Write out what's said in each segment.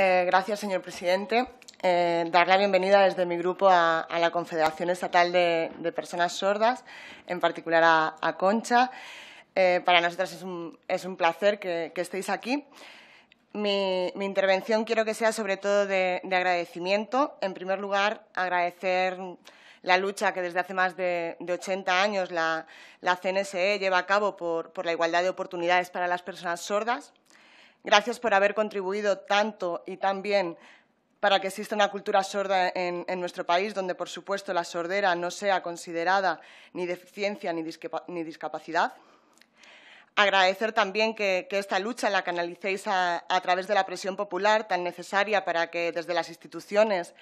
Eh, gracias, señor presidente. Eh, dar la bienvenida desde mi grupo a, la Confederación Estatal de, Personas Sordas, en particular a, Concha. Eh, para nosotras es un, placer que, estéis aquí. Mi, intervención quiero que sea sobre todo de, agradecimiento. En primer lugar, agradecer la lucha que desde hace más de, 80 años la, CNSE lleva a cabo por la igualdad de oportunidades para las personas sordas Gracias por haber contribuido tanto y tan bien para que exista una cultura sorda en, nuestro país, donde, por supuesto, la sordera no sea considerada ni deficiencia ni, discapacidad. Agradecer también que, esta lucha la canalicéis a, través de la presión popular tan necesaria para que desde las instituciones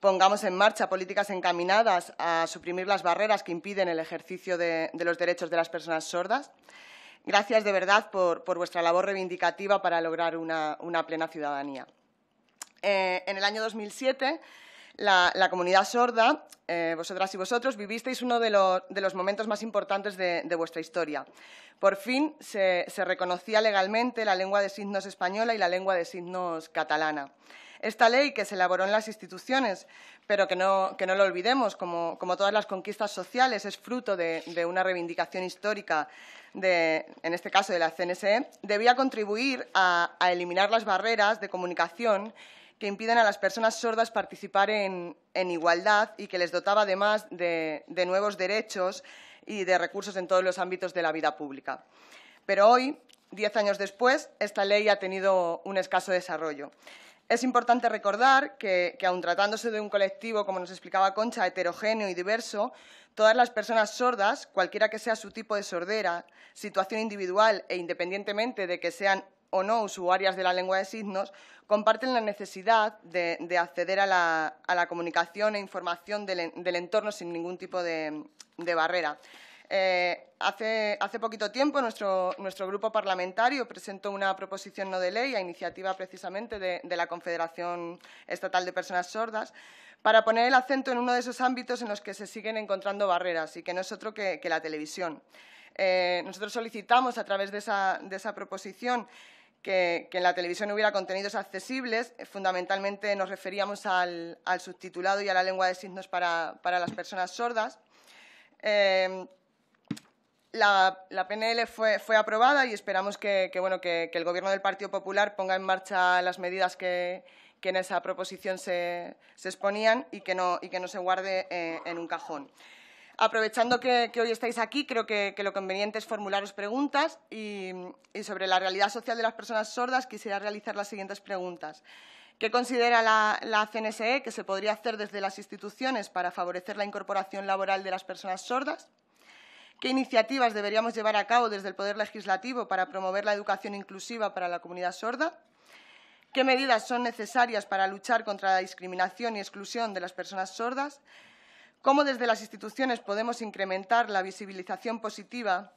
pongamos en marcha políticas encaminadas a suprimir las barreras que impiden el ejercicio de los derechos de las personas sordas. Gracias de verdad por, vuestra labor reivindicativa para lograr una, plena ciudadanía. Eh, en el año 2007, la, la comunidad sorda, eh, vosotras y vosotros, vivisteis uno de, los momentos más importantes de, vuestra historia. Por fin se reconocía legalmente la lengua de signos española y la lengua de signos catalana. Esta ley que se elaboró en las instituciones, pero que no, lo olvidemos, como, todas las conquistas sociales, es fruto de, una reivindicación histórica, en este caso de la CNSE, debía contribuir a, eliminar las barreras de comunicación que impiden a las personas sordas participar en, igualdad y que les dotaba además de, de, nuevos derechos y de recursos en todos los ámbitos de la vida pública. Pero hoy, diez años después, esta ley ha tenido un escaso desarrollo. Es importante recordar que, aun tratándose de un colectivo, como nos explicaba Concha, heterogéneo y diverso, todas las personas sordas, cualquiera que sea su tipo de sordera, situación individual e independientemente de que sean o no usuarias de la lengua de signos, comparten la necesidad de, acceder a la, comunicación e información del, entorno sin ningún tipo de barrera. Eh, hace, poquito tiempo nuestro, grupo parlamentario presentó una proposición no de ley a iniciativa precisamente de, la Confederación Estatal de Personas Sordas para poner el acento en uno de esos ámbitos en los que se siguen encontrando barreras y que no es otro que, la televisión. Eh, nosotros solicitamos a través de esa, proposición que, en la televisión hubiera contenidos accesibles. Fundamentalmente nos referíamos al, subtitulado y a la lengua de signos para, las personas sordas. Eh, la, PNL fue, aprobada y esperamos que, el Gobierno del Partido Popular ponga en marcha las medidas que, en esa proposición se, exponían y que no, y que no se guarde eh, en un cajón. Aprovechando que, hoy estáis aquí, creo que, lo conveniente es formularos preguntas y, sobre la realidad social de las personas sordas quisiera realizar las siguientes preguntas. ¿Qué considera la, la, CNSE que se podría hacer desde las instituciones para favorecer la incorporación laboral de las personas sordas? ¿Qué iniciativas deberíamos llevar a cabo desde el Poder Legislativo para promover la educación inclusiva para la comunidad sorda? ¿Qué medidas son necesarias para luchar contra la discriminación y exclusión de las personas sordas? ¿Cómo desde las instituciones podemos incrementar la visibilización positiva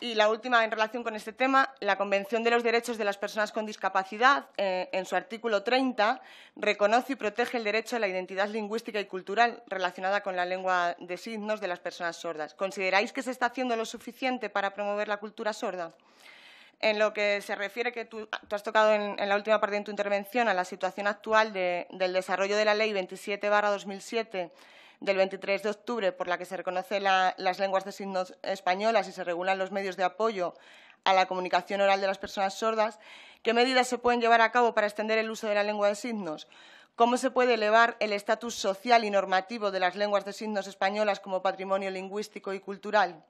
y la última en relación con este tema, la Convención de los Derechos de las Personas con Discapacidad, eh, en su artículo 30, reconoce y protege el derecho a la identidad lingüística y cultural relacionada con la lengua de signos de las personas sordas. ¿Consideráis que se está haciendo lo suficiente para promover la cultura sorda? En lo que se refiere, que tú, has tocado en, la última parte de tu intervención, a la situación actual del desarrollo de la Ley 27-2007 del 23 de octubre por la que se reconoce las lenguas de signos españolas y se regulan los medios de apoyo a la comunicación oral de las personas sordas, ¿qué medidas se pueden llevar a cabo para extender el uso de la lengua de signos? ¿Cómo se puede elevar el estatus social y normativo de las lenguas de signos españolas como patrimonio lingüístico y cultural?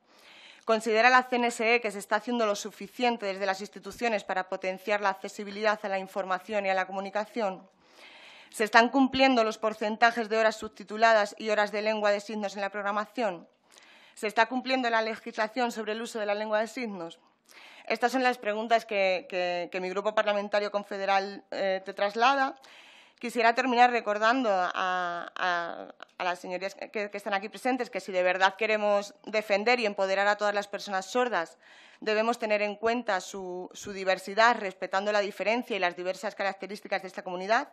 ¿Considera la CNSE que se está haciendo lo suficiente desde las instituciones para potenciar la accesibilidad a la información y a la comunicación? ¿Se están cumpliendo los porcentajes de horas subtituladas y horas de lengua de signos en la programación? ¿Se está cumpliendo la legislación sobre el uso de la lengua de signos? Estas son las preguntas que, mi grupo parlamentario confederal eh, te traslada. Quisiera terminar recordando a, las señorías que, están aquí presentes que si de verdad queremos defender y empoderar a todas las personas sordas, debemos tener en cuenta su diversidad, respetando la diferencia y las diversas características de esta comunidad.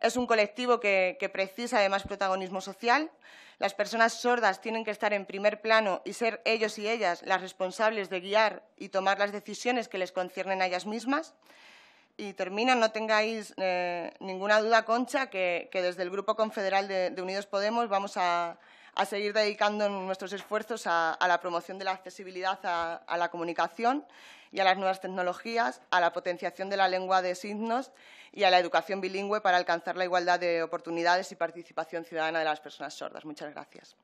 Es un colectivo que, precisa además, protagonismo social. Las personas sordas tienen que estar en primer plano y ser ellos y ellas las responsables de guiar y tomar las decisiones que les conciernen a ellas mismas. Y termino, no tengáis eh, ninguna duda, Concha, que, desde el Grupo Confederal de, Unidos Podemos vamos a, seguir dedicando nuestros esfuerzos a, la promoción de la accesibilidad a la comunicación y a las nuevas tecnologías, a la potenciación de la lengua de signos y a la educación bilingüe para alcanzar la igualdad de oportunidades y participación ciudadana de las personas sordas. Muchas gracias.